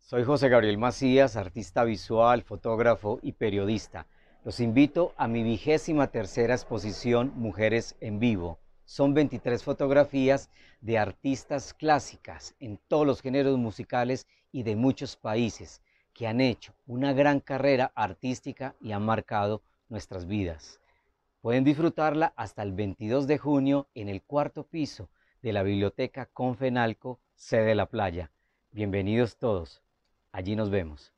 Soy José Gabriel Macías, artista visual, fotógrafo y periodista. Los invito a mi vigésima tercera exposición Mujeres en Vivo. Son 23 fotografías de artistas clásicas en todos los géneros musicales y de muchos países que han hecho una gran carrera artística y han marcado nuestras vidas. Pueden disfrutarla hasta el 22 de junio en el cuarto piso de la Biblioteca Confenalco, sede de la playa. Bienvenidos todos. Allí nos vemos.